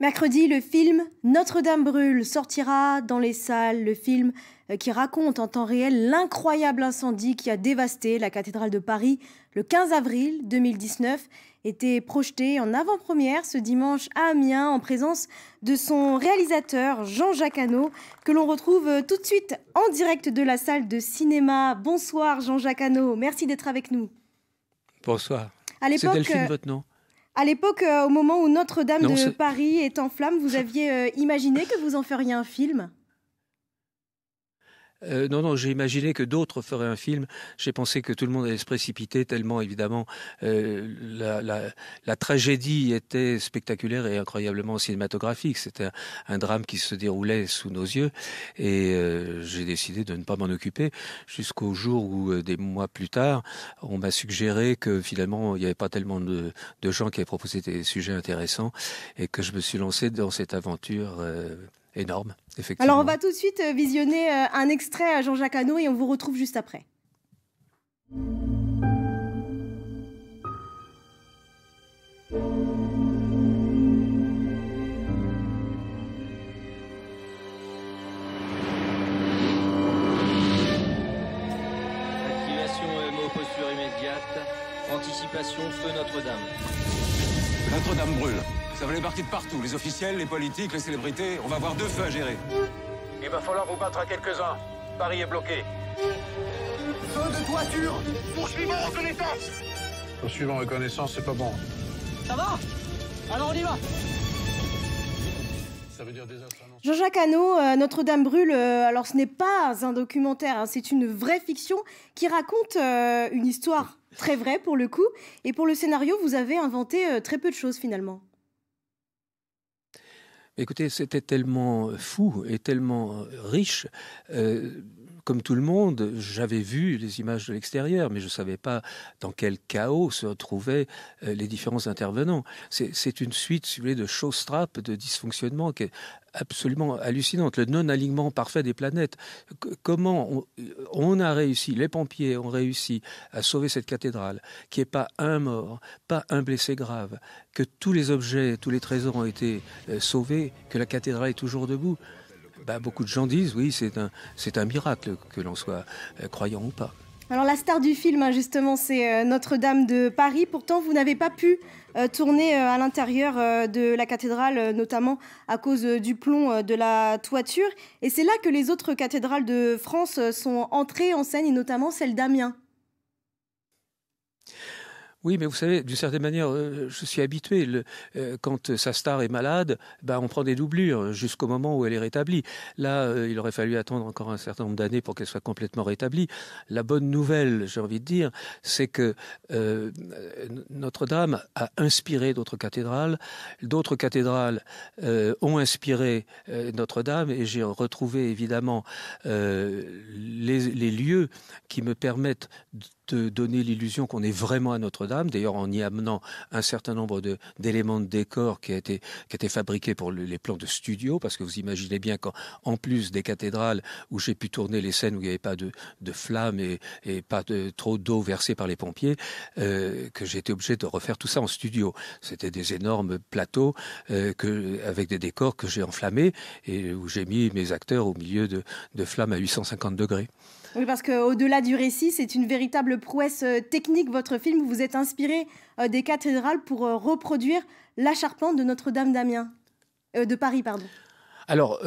Mercredi, le film Notre-Dame brûle sortira dans les salles, le film euh, qui raconte en temps réel l'incroyable incendie qui a dévasté la cathédrale de Paris le 15 avril 2019 était projeté en avant-première ce dimanche à Amiens en présence de son réalisateur Jean-Jacques que l'on retrouve euh, tout de suite en direct de la salle de cinéma. Bonsoir Jean-Jacques merci d'être avec nous. Bonsoir. À l'époque, euh, Votre Nom. À l'époque, euh, au moment où Notre-Dame de Paris est en flammes, vous aviez euh, imaginé que vous en feriez un film euh, non, non, j'ai imaginé que d'autres feraient un film. J'ai pensé que tout le monde allait se précipiter tellement, évidemment, euh, la, tragédie était spectaculaire et incroyablement cinématographique. C'était un, drame qui se déroulait sous nos yeux et euh, j'ai décidé de ne pas m'en occuper jusqu'au jour où, des mois plus tard, on m'a suggéré que finalement, il n'y avait pas tellement de, de, gens qui avaient proposé des sujets intéressants et que je me suis lancé dans cette aventure énorme, effectivement. Alors on va tout de suite euh, visionner euh, un extrait à Jean-Jacques Hano et on vous retrouve juste après. posture immédiate. Anticipation, feu Notre-Dame. Notre-Dame brûle. Ça va les partir de partout, les officiels, les politiques, les célébrités. On va avoir deux feux à gérer. Il va falloir vous battre à quelques-uns. Paris est bloqué. Feu de toiture Poursuivant reconnaissance Poursuivant reconnaissance, c'est pas bon. Ça va Alors on y va Jean-Jacques Hano, euh, Notre-Dame brûle, euh, alors ce n'est pas un documentaire, hein, c'est une vraie fiction qui raconte euh, une histoire très vraie pour le coup. Et pour le scénario, vous avez inventé très peu de choses finalement. Écoutez, c'était tellement fou et tellement euh, riche. Euh, comme tout le monde, j'avais vu les images de l'extérieur, mais je ne savais pas dans quel chaos se trouvaient euh, les différents intervenants. C'est une suite, si vous voulez, de de dysfonctionnement qui est absolument hallucinante. Le non-alignement parfait des planètes. Comment euh, on, a réussi, les pompiers ont réussi à sauver cette cathédrale, qui n'est pas un mort, pas un blessé grave, que tous les objets, tous les trésors ont été euh, sauvés, que la cathédrale est toujours debout. Bah, beaucoup de gens disent oui, c'est un, miracle que l'on soit euh, croyant ou pas. Alors la star du film, hein, justement, c'est euh, Notre-Dame de Paris. Pourtant, vous n'avez pas pu euh, tourner à l'intérieur de la cathédrale, notamment à cause du plomb de la toiture. Et c'est là que les autres cathédrales de France sont entrées en scène, et notamment celle d'Amiens. Oui, mais vous savez, d'une certaine manière, euh, je suis habitué. Euh, quand sa star est malade, bah, on prend des doublures jusqu'au moment où elle est rétablie. Là, euh, il aurait fallu attendre encore un certain nombre d'années pour qu'elle soit complètement rétablie. La bonne nouvelle, j'ai envie de dire, c'est que Notre-Dame a inspiré d'autres cathédrales. D'autres cathédrales ont inspiré Notre-Dame et j'ai retrouvé évidemment les, les lieux qui me permettent de de donner l'illusion qu'on est vraiment à Notre-Dame, d'ailleurs en y amenant un certain nombre d'éléments de, décor qui a été, qui a été fabriqué pour les plans de studio, parce que vous imaginez bien qu'en plus des cathédrales où j'ai pu tourner les scènes où il n'y avait pas de, flammes et, pas de, trop d'eau versée par les pompiers, euh, que j'ai été obligé de refaire tout ça en studio. C'était des énormes plateaux euh, que, avec des décors que j'ai enflammés et où j'ai mis mes acteurs au milieu de, de flammes à 850 degrés. Oui, parce qu'au-delà du récit, c'est une véritable prouesse euh, technique, votre film, vous êtes inspiré euh, des cathédrales pour euh, reproduire la charpente de Notre-Dame d'Amiens, de Paris, pardon. Alors,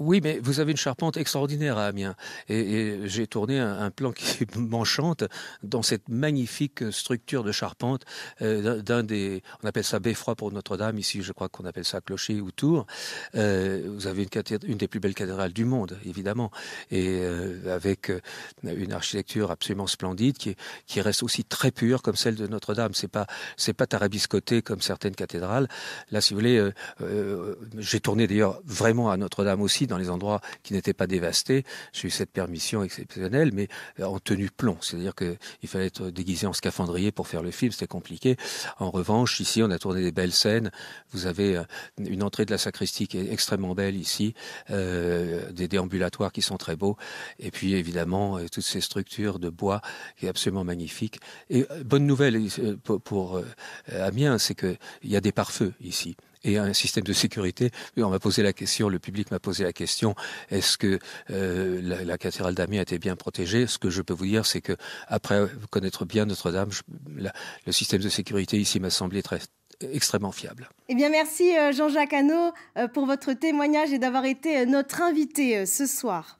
oui, mais vous avez une charpente extraordinaire à Amiens. Et, j'ai tourné un, plan qui m'enchante dans cette magnifique structure de charpente euh, d'un des... On appelle ça beffroi pour Notre-Dame. Ici, je crois qu'on appelle ça clocher ou tour. Euh, vous avez une, des plus belles cathédrales du monde, évidemment. Et euh, avec une architecture absolument splendide qui, reste aussi très pure comme celle de Notre-Dame. C'est pas, c'est pas tarabiscoté comme certaines cathédrales. Là, si vous voulez, j'ai tourné d'ailleurs vraiment à Notre-Dame aussi dans les endroits qui n'étaient pas dévastés. J'ai eu cette permission exceptionnelle, mais euh, en tenue plomb. C'est-à-dire qu'il fallait être déguisé en scaphandrier pour faire le film, c'était compliqué. En revanche, ici, on a tourné des belles scènes. Vous avez euh, une entrée de la sacristie qui est extrêmement belle ici, euh, des déambulatoires qui sont très beaux, et puis évidemment, toutes ces structures de bois qui est absolument magnifique. Et bonne nouvelle pour, pour Amiens, c'est qu'il y a des pare-feux ici et un système de sécurité. On m'a posé la question, le public m'a posé la question, est-ce que euh, la, cathédrale d'Amiens était bien protégée Ce que je peux vous dire, c'est que après connaître bien Notre-Dame, le système de sécurité ici m'a semblé très extrêmement fiable. Eh bien, merci euh, Jean-Jacques Hano euh, pour votre témoignage et d'avoir été notre invité ce soir.